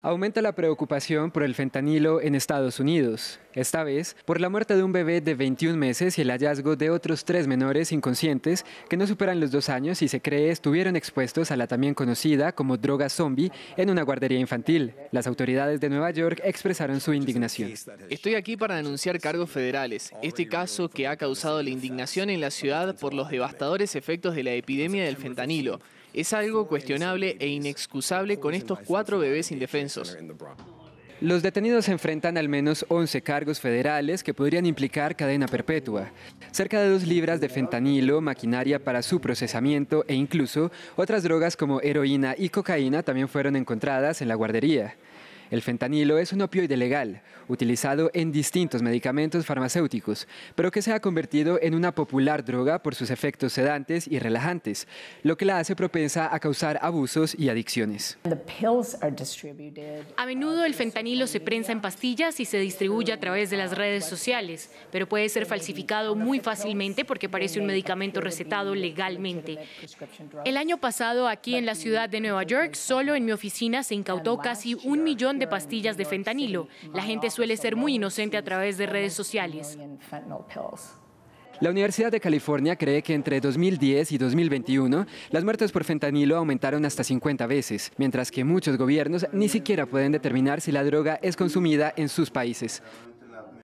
Aumenta la preocupación por el fentanilo en Estados Unidos esta vez por la muerte de un bebé de 21 meses y el hallazgo de otros tres menores inconscientes que no superan los dos años y se cree estuvieron expuestos a la también conocida como droga zombie en una guardería infantil. Las autoridades de Nueva York expresaron su indignación. Estoy aquí para denunciar cargos federales. Este caso que ha causado la indignación en la ciudad por los devastadores efectos de la epidemia del fentanilo. Es algo cuestionable e inexcusable con estos cuatro bebés indefensos. Los detenidos enfrentan al menos 11 cargos federales que podrían implicar cadena perpetua, cerca de dos libras de fentanilo, maquinaria para su procesamiento e incluso otras drogas como heroína y cocaína también fueron encontradas en la guardería. El fentanilo es un opioide legal, utilizado en distintos medicamentos farmacéuticos, pero que se ha convertido en una popular droga por sus efectos sedantes y relajantes, lo que la hace propensa a causar abusos y adicciones. A menudo el fentanilo se prensa en pastillas y se distribuye a través de las redes sociales, pero puede ser falsificado muy fácilmente porque parece un medicamento recetado legalmente. El año pasado, aquí en la ciudad de Nueva York, solo en mi oficina se incautó casi un millón de pastillas de fentanilo. La gente suele ser muy inocente a través de redes sociales. La Universidad de California cree que entre 2010 y 2021 las muertes por fentanilo aumentaron hasta 50 veces, mientras que muchos gobiernos ni siquiera pueden determinar si la droga es consumida en sus países.